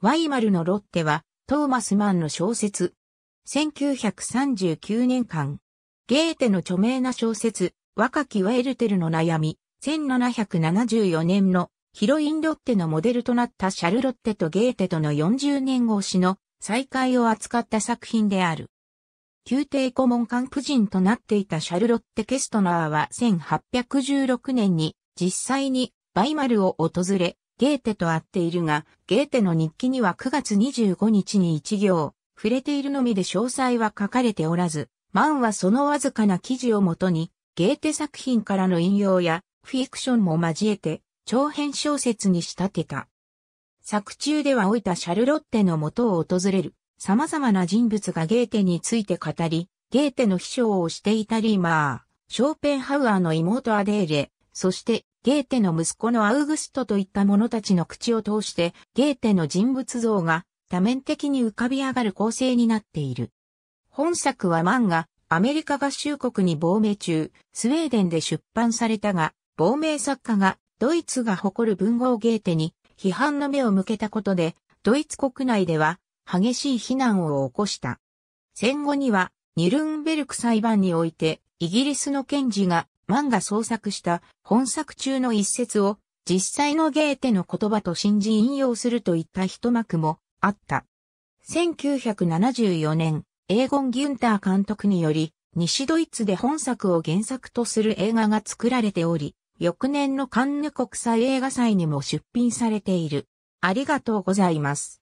ワイマルのロッテは、トーマスマンの小説。1939年間。ゲーテの著名な小説、若きワエルテルの悩み、1774年のヒロインロッテのモデルとなったシャルロッテとゲーテとの40年越しの再会を扱った作品である。宮廷顧問官夫人となっていたシャルロッテ・ケストナーは1816年に実際にバイマルを訪れ、ゲーテと会っているが、ゲーテの日記には9月25日に一行、触れているのみで詳細は書かれておらず、マンはそのわずかな記事をもとに、ゲーテ作品からの引用や、フィクションも交えて、長編小説に仕立てた。作中では老いたシャルロッテの元を訪れる、様々な人物がゲーテについて語り、ゲーテの秘書をしていたリーマー、ショーペンハウアーの妹アデーレ、そしてゲーテの息子のアウグストといった者たちの口を通して、ゲーテの人物像が多面的に浮かび上がる構成になっている。本作は漫画、アメリカ合衆国に亡命中、スウェーデンで出版されたが、亡命作家がドイツが誇る文豪ゲーテに批判の目を向けたことで、ドイツ国内では激しい非難を起こした。戦後にはニュルンベルク裁判においてイギリスの検事が漫画創作した本作中の一節を実際のゲーテの言葉と信じ引用するといった一幕もあった。1974年、エーゴン・ギュンター監督により、西ドイツで本作を原作とする映画が作られており、翌年のカンヌ国際映画祭にも出品されている。ありがとうございます。